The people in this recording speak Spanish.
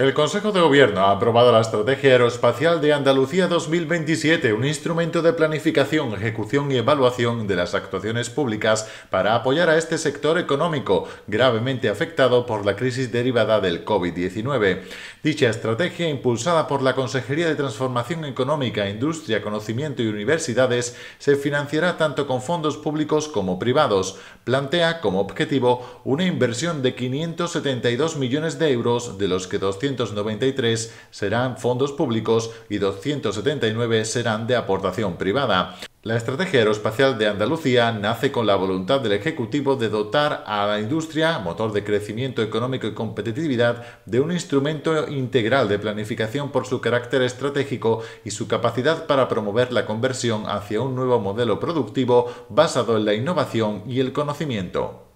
El Consejo de Gobierno ha aprobado la Estrategia Aeroespacial de Andalucía 2027, un instrumento de planificación, ejecución y evaluación de las actuaciones públicas para apoyar a este sector económico gravemente afectado por la crisis derivada del COVID-19. Dicha estrategia, impulsada por la Consejería de Transformación Económica, Industria, Conocimiento y Universidades, se financiará tanto con fondos públicos como privados. Plantea como objetivo una inversión de 572 millones de euros, de los que 200 293 serán fondos públicos y 279 serán de aportación privada. La estrategia aeroespacial de Andalucía nace con la voluntad del Ejecutivo de dotar a la industria, motor de crecimiento económico y competitividad, de un instrumento integral de planificación por su carácter estratégico y su capacidad para promover la conversión hacia un nuevo modelo productivo basado en la innovación y el conocimiento.